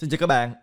Xin chào các bạn.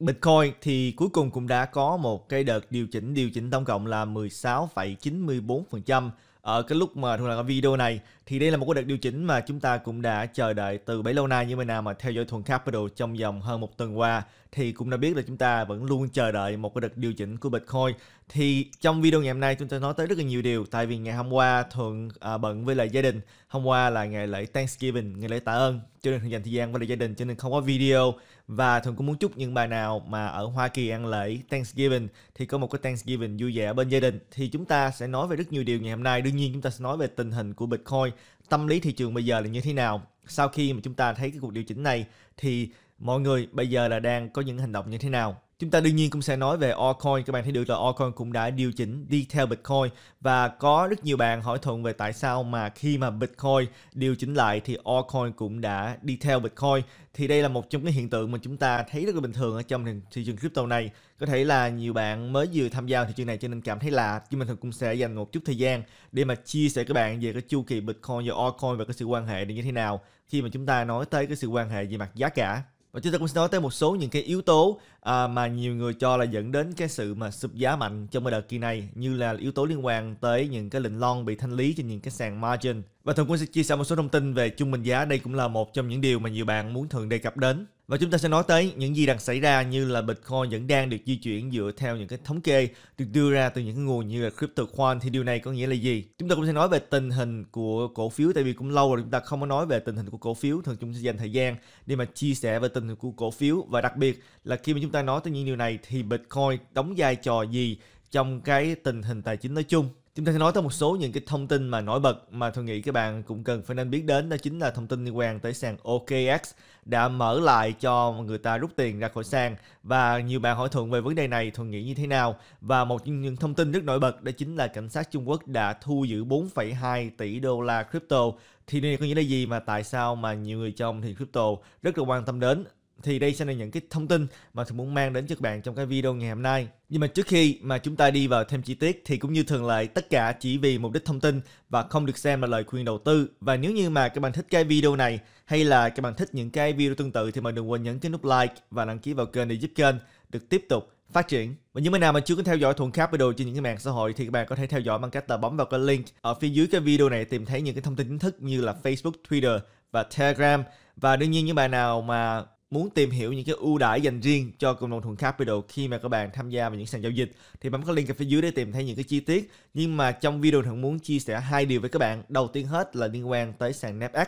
Bitcoin thì cuối cùng cũng đã có một cái đợt điều chỉnh điều chỉnh tổng cộng là 16,94% ở cái lúc mà thu làm cái video này thì đây là một cái đợt điều chỉnh mà chúng ta cũng đã chờ đợi từ bấy lâu nay như bên nào mà theo dõi thuần capital trong vòng hơn một tuần qua thì cũng đã biết là chúng ta vẫn luôn chờ đợi một cái đợt điều chỉnh của Bitcoin thì trong video ngày hôm nay chúng ta nói tới rất là nhiều điều tại vì ngày hôm qua thường à, bận với lại gia đình hôm qua là ngày lễ Thanksgiving ngày lễ tạ ơn cho nên dành thời gian với lại gia đình cho nên không có video và thường cũng muốn chúc những bà nào mà ở Hoa Kỳ ăn lễ Thanksgiving thì có một cái Thanksgiving vui vẻ bên gia đình thì chúng ta sẽ nói về rất nhiều điều ngày hôm nay đương nhiên chúng ta sẽ nói về tình hình của Bitcoin tâm lý thị trường bây giờ là như thế nào sau khi mà chúng ta thấy cái cuộc điều chỉnh này thì mọi người bây giờ là đang có những hành động như thế nào Chúng ta đương nhiên cũng sẽ nói về altcoin. Các bạn thấy được là altcoin cũng đã điều chỉnh đi theo Bitcoin và có rất nhiều bạn hỏi thuận về tại sao mà khi mà Bitcoin điều chỉnh lại thì altcoin cũng đã đi theo Bitcoin. Thì đây là một trong những hiện tượng mà chúng ta thấy rất là bình thường ở trong thị trường crypto này. Có thể là nhiều bạn mới vừa tham gia thị trường này cho nên cảm thấy lạ nhưng mình thường cũng sẽ dành một chút thời gian để mà chia sẻ các bạn về cái chu kỳ Bitcoin và altcoin và cái sự quan hệ như thế nào khi mà chúng ta nói tới cái sự quan hệ về mặt giá cả và chúng ta cũng sẽ nói tới một số những cái yếu tố à, mà nhiều người cho là dẫn đến cái sự mà sụp giá mạnh trong cái đợt kỳ này như là yếu tố liên quan tới những cái lệnh long bị thanh lý trên những cái sàn margin và thường cũng sẽ chia sẻ một số thông tin về trung bình giá đây cũng là một trong những điều mà nhiều bạn muốn thường đề cập đến và chúng ta sẽ nói tới những gì đang xảy ra như là Bitcoin vẫn đang được di chuyển dựa theo những cái thống kê được đưa ra từ những cái nguồn như là CryptoQuant thì điều này có nghĩa là gì? Chúng ta cũng sẽ nói về tình hình của cổ phiếu tại vì cũng lâu rồi chúng ta không có nói về tình hình của cổ phiếu thường chúng sẽ dành thời gian để mà chia sẻ về tình hình của cổ phiếu và đặc biệt là khi mà chúng ta nói tới những điều này thì Bitcoin đóng vai trò gì trong cái tình hình tài chính nói chung chúng ta sẽ nói tới một số những cái thông tin mà nổi bật mà tôi nghĩ các bạn cũng cần phải nên biết đến đó chính là thông tin liên quan tới sàn OKX đã mở lại cho người ta rút tiền ra khỏi sàn và nhiều bạn hỏi thuận về vấn đề này tôi nghĩ như thế nào và một trong những thông tin rất nổi bật đó chính là cảnh sát Trung Quốc đã thu giữ 4,2 tỷ đô la crypto thì đây có nghĩa là gì mà tại sao mà nhiều người trong thì crypto rất là quan tâm đến thì đây sẽ là những cái thông tin mà tôi muốn mang đến cho các bạn trong cái video ngày hôm nay. Nhưng mà trước khi mà chúng ta đi vào thêm chi tiết thì cũng như thường lệ tất cả chỉ vì mục đích thông tin và không được xem là lời khuyên đầu tư. Và nếu như mà các bạn thích cái video này hay là các bạn thích những cái video tương tự thì mình đừng quên nhấn cái nút like và đăng ký vào kênh để giúp kênh được tiếp tục phát triển. Và những bạn nào mà chưa có theo dõi Thuận khác video trên những cái mạng xã hội thì các bạn có thể theo dõi bằng cách là bấm vào cái link ở phía dưới cái video này tìm thấy những cái thông tin chính thức như là Facebook, Twitter và Telegram. Và đương nhiên những bạn nào mà muốn tìm hiểu những cái ưu đãi dành riêng cho cộng đồng thuần capital khi mà các bạn tham gia vào những sàn giao dịch thì bấm cái link ở phía dưới để tìm thấy những cái chi tiết nhưng mà trong video thằng muốn chia sẻ hai điều với các bạn đầu tiên hết là liên quan tới sàn Napex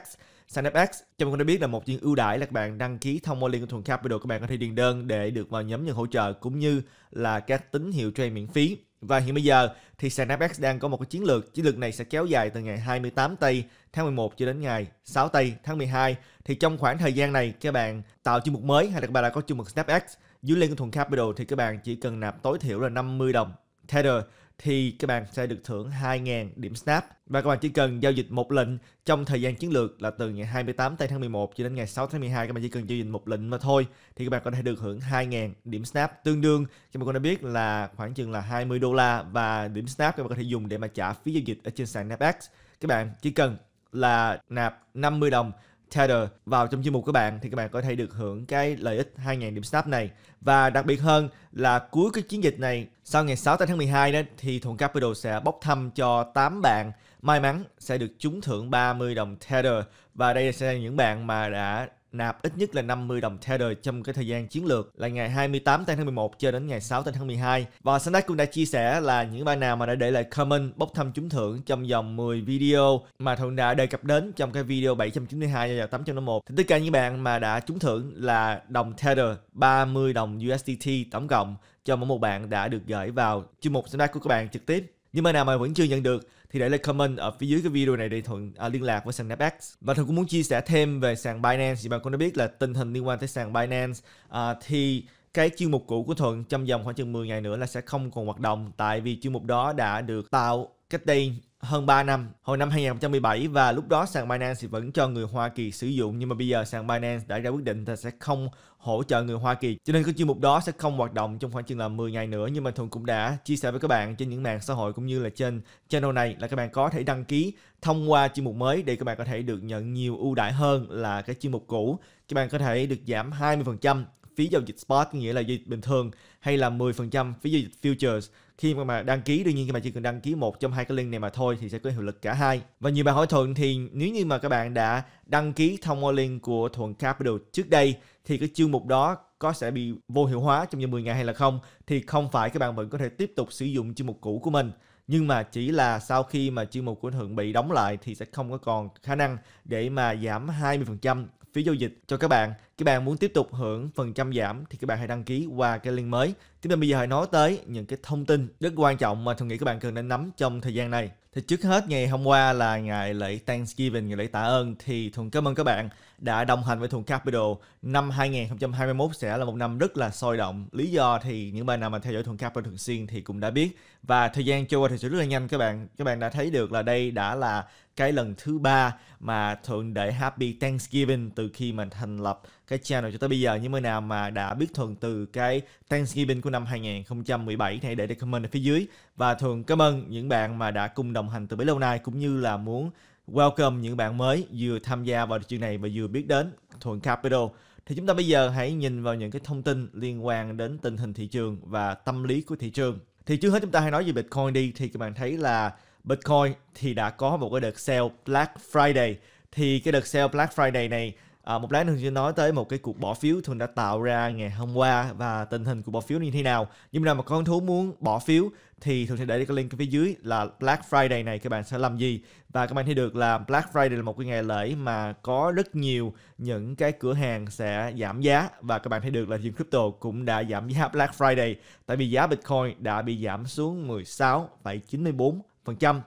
sàn FX cho mình đã biết là một những ưu đãi là các bạn đăng ký thông qua link thuần capital các bạn có thể điền đơn để được vào nhóm nhận hỗ trợ cũng như là các tín hiệu trade miễn phí và hiện bây giờ thì sàn Apex đang có một cái chiến lược, chiến lược này sẽ kéo dài từ ngày 28 tây tháng 11 cho đến ngày 6 tây tháng 12. Thì trong khoảng thời gian này các bạn tạo chương mục mới hay là các bạn đã có chương mục SnapX dưới liên của Thuận Capital thì các bạn chỉ cần nạp tối thiểu là 50 đồng Tether thì các bạn sẽ được thưởng 2.000 điểm Snap. Và các bạn chỉ cần giao dịch một lệnh trong thời gian chiến lược là từ ngày 28 tây tháng 11 cho đến ngày 6 tháng 12 các bạn chỉ cần giao dịch một lệnh mà thôi thì các bạn có thể được hưởng 2.000 điểm Snap tương đương cho mọi người đã biết là khoảng chừng là 20 đô la và điểm Snap các bạn có thể dùng để mà trả phí giao dịch ở trên sàn Napex. Các bạn chỉ cần là nạp 50 đồng Tether vào trong chuyên mục của bạn thì các bạn có thể được hưởng cái lợi ích 2.000 điểm snap này. Và đặc biệt hơn là cuối cái chiến dịch này sau ngày 6 tháng 12 đó thì Thuận Capital sẽ bốc thăm cho 8 bạn may mắn sẽ được trúng thưởng 30 đồng Tether và đây sẽ là những bạn mà đã nạp ít nhất là 50 đồng Tether trong cái thời gian chiến lược là ngày 28 tháng 11 cho đến ngày 6 tháng 12. Và Sandak cũng đã chia sẻ là những bạn nào mà đã để lại comment bốc thăm trúng thưởng trong vòng 10 video mà Thuận đã đề cập đến trong cái video 792 và 801. Thì tất cả những bạn mà đã trúng thưởng là đồng Tether 30 đồng USDT tổng cộng cho mỗi một bạn đã được gửi vào chương mục Sandak của các bạn trực tiếp nhưng mà nào mà vẫn chưa nhận được thì để lại comment ở phía dưới cái video này để Thuận à, liên lạc với sàn Napex. Và Thuận cũng muốn chia sẻ thêm về sàn Binance thì bạn cũng đã biết là tình hình liên quan tới sàn Binance à, thì cái chuyên mục cũ của Thuận trong vòng khoảng chừng 10 ngày nữa là sẽ không còn hoạt động tại vì chuyên mục đó đã được tạo cách tên hơn 3 năm, hồi năm 2017 và lúc đó sàn Binance vẫn cho người Hoa Kỳ sử dụng nhưng mà bây giờ sàn Binance đã ra quyết định là sẽ không hỗ trợ người Hoa Kỳ. Cho nên cái chuyên mục đó sẽ không hoạt động trong khoảng chừng là 10 ngày nữa nhưng mà Thuận cũng đã chia sẻ với các bạn trên những mạng xã hội cũng như là trên channel này là các bạn có thể đăng ký thông qua chuyên mục mới để các bạn có thể được nhận nhiều ưu đãi hơn là cái chuyên mục cũ. Các bạn có thể được giảm 20% phí giao dịch spot nghĩa là giao dịch bình thường hay là 10% phí giao dịch futures khi mà đăng ký đương nhiên các bạn chỉ cần đăng ký một trong hai cái link này mà thôi thì sẽ có hiệu lực cả hai và nhiều bạn hỏi thuận thì nếu như mà các bạn đã đăng ký thông qua link của thuận capital trước đây thì cái chương mục đó có sẽ bị vô hiệu hóa trong vòng 10 ngày hay là không thì không phải các bạn vẫn có thể tiếp tục sử dụng chương mục cũ của mình nhưng mà chỉ là sau khi mà chương mục của Thuận bị đóng lại thì sẽ không có còn khả năng để mà giảm 20% phí giao dịch cho các bạn. Các bạn muốn tiếp tục hưởng phần trăm giảm thì các bạn hãy đăng ký qua cái link mới. Chúng ta bây giờ hãy nói tới những cái thông tin rất quan trọng mà tôi nghĩ các bạn cần nên nắm trong thời gian này. Thì trước hết ngày hôm qua là ngày lễ Thanksgiving, ngày lễ tạ ơn thì Thuận cảm ơn các bạn đã đồng hành với Thuận Capital. Năm 2021 sẽ là một năm rất là sôi động. Lý do thì những bạn nào mà theo dõi Thuận Capital thường xuyên thì cũng đã biết. Và thời gian trôi qua thì sẽ rất là nhanh các bạn. Các bạn đã thấy được là đây đã là cái lần thứ ba mà Thượng để Happy Thanksgiving từ khi mình thành lập cái channel cho tới bây giờ những người nào mà đã biết Thuần từ cái Thanksgiving của năm 2017 thì để, để comment ở phía dưới và Thuần cảm ơn những bạn mà đã cùng đồng hành từ bấy lâu nay cũng như là muốn welcome những bạn mới vừa tham gia vào chương này và vừa biết đến Thuần Capital thì chúng ta bây giờ hãy nhìn vào những cái thông tin liên quan đến tình hình thị trường và tâm lý của thị trường thì trước hết chúng ta hãy nói về Bitcoin đi thì các bạn thấy là Bitcoin thì đã có một cái đợt sale Black Friday thì cái đợt sale Black Friday này à, một lát nữa sẽ nói tới một cái cuộc bỏ phiếu thường đã tạo ra ngày hôm qua và tình hình của bỏ phiếu như thế nào nhưng mà mà con thú muốn bỏ phiếu thì thường sẽ để cái link ở phía dưới là Black Friday này các bạn sẽ làm gì và các bạn thấy được là Black Friday là một cái ngày lễ mà có rất nhiều những cái cửa hàng sẽ giảm giá và các bạn thấy được là Duyên Crypto cũng đã giảm giá Black Friday tại vì giá Bitcoin đã bị giảm xuống 16,94 phần trăm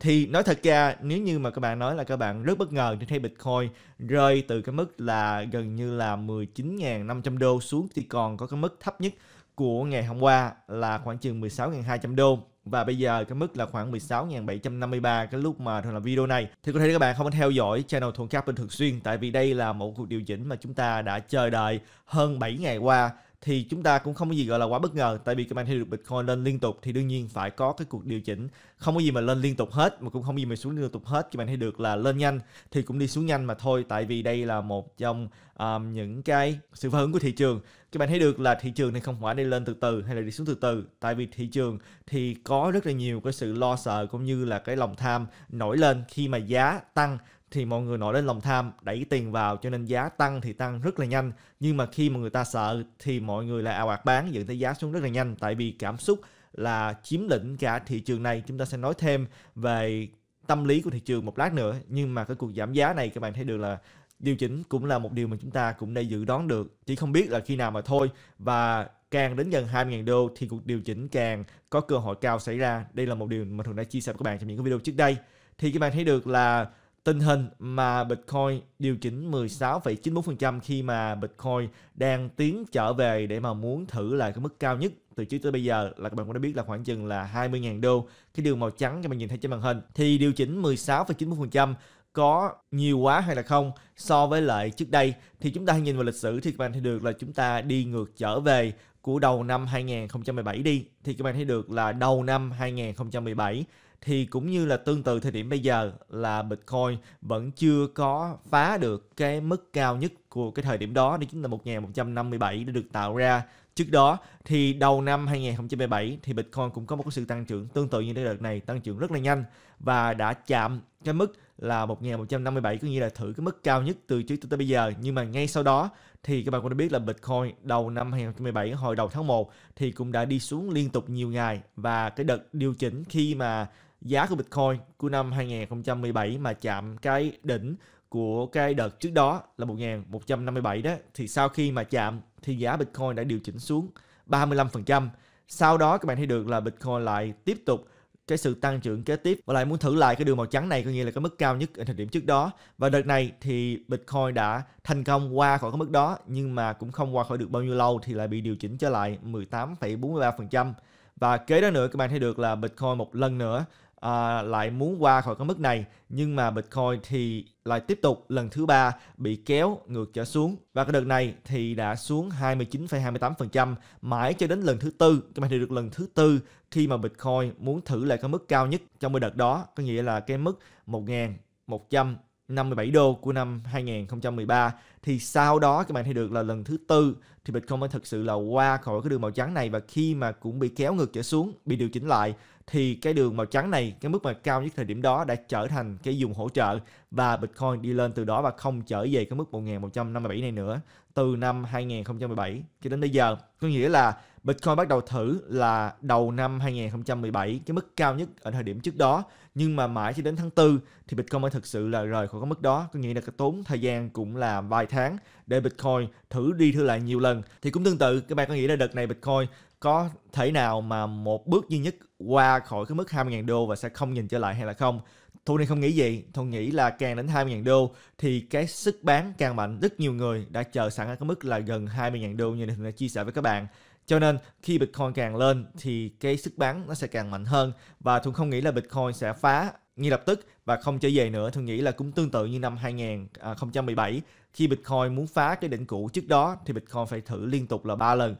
thì nói thật ra nếu như mà các bạn nói là các bạn rất bất ngờ khi thấy Bitcoin rơi từ cái mức là gần như là 19.500 đô xuống thì còn có cái mức thấp nhất của ngày hôm qua là khoảng chừng 16.200 đô và bây giờ cái mức là khoảng 16.753 cái lúc mà thường là video này thì có thể các bạn không theo dõi channel Thuận Carbon thường xuyên tại vì đây là một cuộc điều chỉnh mà chúng ta đã chờ đợi hơn 7 ngày qua thì chúng ta cũng không có gì gọi là quá bất ngờ tại vì các bạn thấy được Bitcoin lên liên tục thì đương nhiên phải có cái cuộc điều chỉnh không có gì mà lên liên tục hết mà cũng không có gì mà xuống liên tục hết các bạn thấy được là lên nhanh thì cũng đi xuống nhanh mà thôi tại vì đây là một trong um, những cái sự phản ứng của thị trường các bạn thấy được là thị trường này không phải đi lên từ từ hay là đi xuống từ từ tại vì thị trường thì có rất là nhiều cái sự lo sợ cũng như là cái lòng tham nổi lên khi mà giá tăng thì mọi người nổi lên lòng tham đẩy tiền vào cho nên giá tăng thì tăng rất là nhanh nhưng mà khi mà người ta sợ thì mọi người lại ào ạt bán dẫn tới giá xuống rất là nhanh tại vì cảm xúc là chiếm lĩnh cả thị trường này chúng ta sẽ nói thêm về tâm lý của thị trường một lát nữa nhưng mà cái cuộc giảm giá này các bạn thấy được là điều chỉnh cũng là một điều mà chúng ta cũng đã dự đoán được chỉ không biết là khi nào mà thôi và càng đến gần 2 000 đô thì cuộc điều chỉnh càng có cơ hội cao xảy ra đây là một điều mà thường đã chia sẻ với các bạn trong những cái video trước đây thì các bạn thấy được là tình hình mà Bitcoin điều chỉnh 16,94% khi mà Bitcoin đang tiến trở về để mà muốn thử lại cái mức cao nhất từ trước tới bây giờ là các bạn cũng đã biết là khoảng chừng là 20.000 đô cái đường màu trắng các bạn nhìn thấy trên màn hình thì điều chỉnh 16,94% có nhiều quá hay là không so với lại trước đây thì chúng ta hãy nhìn vào lịch sử thì các bạn thấy được là chúng ta đi ngược trở về của đầu năm 2017 đi thì các bạn thấy được là đầu năm 2017 thì cũng như là tương tự thời điểm bây giờ là Bitcoin vẫn chưa có phá được cái mức cao nhất của cái thời điểm đó đó chính là 1157 đã được tạo ra Trước đó thì đầu năm 2017 thì Bitcoin cũng có một sự tăng trưởng tương tự như đợt này, tăng trưởng rất là nhanh và đã chạm cái mức là 1157 có nghĩa là thử cái mức cao nhất từ trước tới, bây giờ nhưng mà ngay sau đó thì các bạn cũng đã biết là Bitcoin đầu năm 2017 hồi đầu tháng 1 thì cũng đã đi xuống liên tục nhiều ngày và cái đợt điều chỉnh khi mà giá của Bitcoin của năm 2017 mà chạm cái đỉnh của cái đợt trước đó là 1157 đó thì sau khi mà chạm thì giá Bitcoin đã điều chỉnh xuống 35%. Sau đó các bạn thấy được là Bitcoin lại tiếp tục cái sự tăng trưởng kế tiếp và lại muốn thử lại cái đường màu trắng này coi như là cái mức cao nhất ở thời điểm trước đó và đợt này thì Bitcoin đã thành công qua khỏi cái mức đó nhưng mà cũng không qua khỏi được bao nhiêu lâu thì lại bị điều chỉnh trở lại 18,43% và kế đó nữa các bạn thấy được là Bitcoin một lần nữa à, lại muốn qua khỏi cái mức này nhưng mà Bitcoin thì lại tiếp tục lần thứ ba bị kéo ngược trở xuống và cái đợt này thì đã xuống 29,28% mãi cho đến lần thứ tư các bạn thì được lần thứ tư khi mà Bitcoin muốn thử lại cái mức cao nhất trong cái đợt đó có nghĩa là cái mức 1.100 57 đô của năm 2013 thì sau đó các bạn thấy được là lần thứ tư thì Bitcoin mới thực sự là qua khỏi cái đường màu trắng này và khi mà cũng bị kéo ngược trở xuống bị điều chỉnh lại thì cái đường màu trắng này cái mức mà cao nhất thời điểm đó đã trở thành cái dùng hỗ trợ và Bitcoin đi lên từ đó và không trở về cái mức 1157 này nữa từ năm 2017 cho đến bây giờ có nghĩa là Bitcoin bắt đầu thử là đầu năm 2017 cái mức cao nhất ở thời điểm trước đó nhưng mà mãi cho đến tháng 4 thì Bitcoin mới thực sự là rời khỏi cái mức đó có nghĩa là cái tốn thời gian cũng là vài tháng để Bitcoin thử đi thử lại nhiều lần thì cũng tương tự các bạn có nghĩ là đợt này Bitcoin có thể nào mà một bước duy nhất qua khỏi cái mức 20.000 đô và sẽ không nhìn trở lại hay là không Thu này không nghĩ gì, Thu nghĩ là càng đến 20.000 đô thì cái sức bán càng mạnh. Rất nhiều người đã chờ sẵn ở cái mức là gần 20 000 đô như Thu đã chia sẻ với các bạn. Cho nên khi Bitcoin càng lên thì cái sức bán nó sẽ càng mạnh hơn và Thuận không nghĩ là Bitcoin sẽ phá ngay lập tức và không trở về nữa. Thuận nghĩ là cũng tương tự như năm 2017 khi Bitcoin muốn phá cái đỉnh cũ trước đó thì Bitcoin phải thử liên tục là ba lần.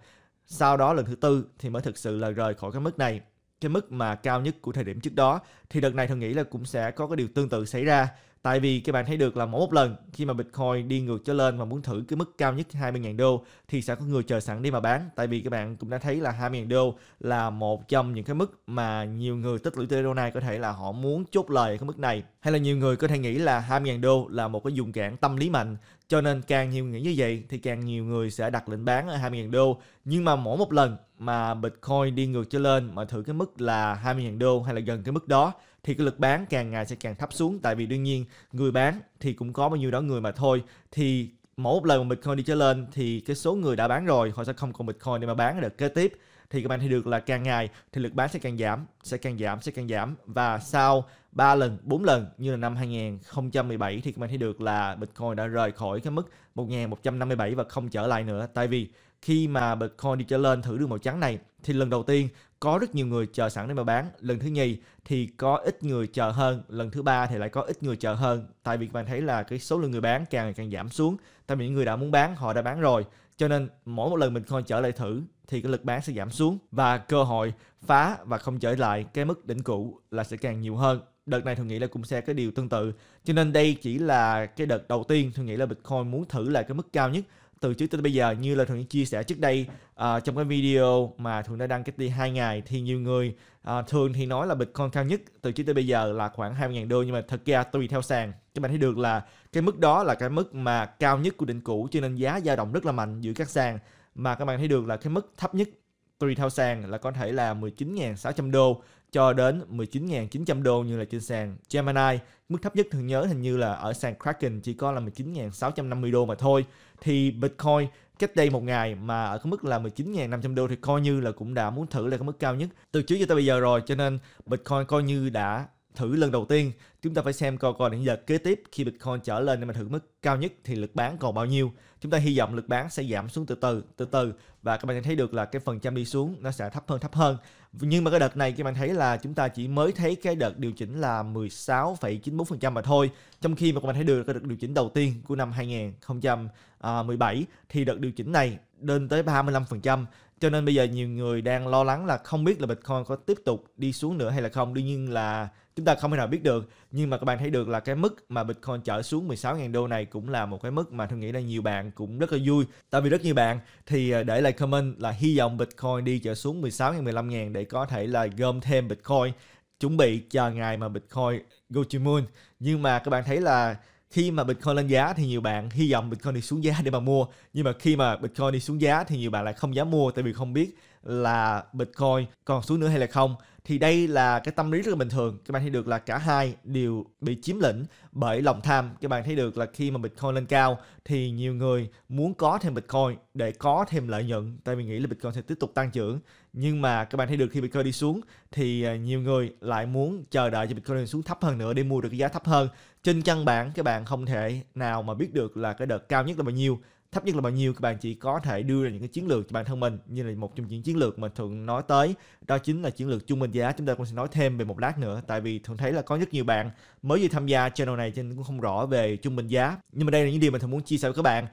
Sau đó lần thứ tư thì mới thực sự là rời khỏi cái mức này cái mức mà cao nhất của thời điểm trước đó thì đợt này Thuận nghĩ là cũng sẽ có cái điều tương tự xảy ra Tại vì các bạn thấy được là mỗi một lần khi mà Bitcoin đi ngược trở lên và muốn thử cái mức cao nhất 20.000 đô thì sẽ có người chờ sẵn để mà bán. Tại vì các bạn cũng đã thấy là 20.000 đô là một trong những cái mức mà nhiều người tích lũy tới đô này có thể là họ muốn chốt lời cái mức này. Hay là nhiều người có thể nghĩ là 20.000 đô là một cái dùng cản tâm lý mạnh. Cho nên càng nhiều người nghĩ như vậy thì càng nhiều người sẽ đặt lệnh bán ở 20.000 đô. Nhưng mà mỗi một lần mà Bitcoin đi ngược trở lên mà thử cái mức là 20.000 đô hay là gần cái mức đó thì cái lực bán càng ngày sẽ càng thấp xuống tại vì đương nhiên người bán thì cũng có bao nhiêu đó người mà thôi thì mỗi một lần mà Bitcoin đi trở lên thì cái số người đã bán rồi họ sẽ không còn Bitcoin để mà bán được kế tiếp thì các bạn thấy được là càng ngày thì lực bán sẽ càng giảm, sẽ càng giảm, sẽ càng giảm và sau 3 lần, 4 lần như là năm 2017 thì các bạn thấy được là Bitcoin đã rời khỏi cái mức 1157 và không trở lại nữa tại vì khi mà Bitcoin đi trở lên thử đường màu trắng này thì lần đầu tiên có rất nhiều người chờ sẵn để mà bán lần thứ nhì thì có ít người chờ hơn lần thứ ba thì lại có ít người chờ hơn tại vì bạn thấy là cái số lượng người bán càng ngày càng giảm xuống tại vì những người đã muốn bán họ đã bán rồi cho nên mỗi một lần mình coi trở lại thử thì cái lực bán sẽ giảm xuống và cơ hội phá và không trở lại cái mức đỉnh cũ là sẽ càng nhiều hơn đợt này thường nghĩ là cũng sẽ cái điều tương tự cho nên đây chỉ là cái đợt đầu tiên thường nghĩ là bitcoin muốn thử lại cái mức cao nhất từ trước tới bây giờ như là thường chia sẻ trước đây uh, trong cái video mà thường đã đăng cách đi hai ngày thì nhiều người uh, thường thì nói là bitcoin cao nhất từ trước tới bây giờ là khoảng 20.000 đô nhưng mà thật ra tùy theo sàn các bạn thấy được là cái mức đó là cái mức mà cao nhất của đỉnh cũ cho nên giá dao động rất là mạnh giữa các sàn mà các bạn thấy được là cái mức thấp nhất tùy theo sàn là có thể là 19.600 đô cho đến 19.900 đô như là trên sàn Gemini. Mức thấp nhất thường nhớ hình như là ở sàn Kraken chỉ có là 19.650 đô mà thôi. Thì Bitcoin cách đây một ngày mà ở cái mức là 19.500 đô thì coi như là cũng đã muốn thử là cái mức cao nhất từ trước cho tới bây giờ rồi cho nên Bitcoin coi như đã thử lần đầu tiên chúng ta phải xem coi coi những giờ kế tiếp khi Bitcoin trở lên để mình thử mức cao nhất thì lực bán còn bao nhiêu chúng ta hy vọng lực bán sẽ giảm xuống từ từ từ từ và các bạn thấy được là cái phần trăm đi xuống nó sẽ thấp hơn thấp hơn nhưng mà cái đợt này các bạn thấy là chúng ta chỉ mới thấy cái đợt điều chỉnh là 16,94% mà thôi trong khi mà các bạn thấy được cái đợt điều chỉnh đầu tiên của năm 2017 ờ, thì đợt điều chỉnh này lên tới 35% cho nên bây giờ nhiều người đang lo lắng là không biết là Bitcoin có tiếp tục đi xuống nữa hay là không. Đương nhiên là chúng ta không thể nào biết được. Nhưng mà các bạn thấy được là cái mức mà Bitcoin trở xuống 16.000 đô này cũng là một cái mức mà tôi nghĩ là nhiều bạn cũng rất là vui. Tại vì rất nhiều bạn thì à, để lại comment là hy vọng Bitcoin đi trở xuống 16.000, 15.000 để có thể là gom thêm Bitcoin chuẩn bị chờ ngày mà Bitcoin go to moon. Nhưng mà các bạn thấy là khi mà Bitcoin lên giá thì nhiều bạn hy vọng Bitcoin đi xuống giá để mà mua nhưng mà khi mà Bitcoin đi xuống giá thì nhiều bạn lại không dám mua tại vì không biết là Bitcoin còn xuống nữa hay là không thì đây là cái tâm lý rất là bình thường các bạn thấy được là cả hai đều bị chiếm lĩnh bởi lòng tham các bạn thấy được là khi mà Bitcoin lên cao thì nhiều người muốn có thêm Bitcoin để có thêm lợi nhuận tại vì nghĩ là Bitcoin sẽ tiếp tục tăng trưởng nhưng mà các bạn thấy được khi Bitcoin đi xuống thì à, nhiều người lại muốn chờ đợi cho Bitcoin xuống thấp hơn nữa để mua được cái giá thấp hơn trên căn bản các bạn không thể nào mà biết được là cái đợt cao nhất là bao nhiêu thấp nhất là bao nhiêu các bạn chỉ có thể đưa ra những cái chiến lược cho bản thân mình như là một trong những chiến lược mà thường nói tới đó chính là chiến lược trung bình giá chúng ta cũng sẽ nói thêm về một lát nữa tại vì thường thấy là có rất nhiều bạn mới vừa tham gia channel này cho nên cũng không rõ về trung bình giá nhưng mà đây là những điều mà thường muốn chia sẻ với các bạn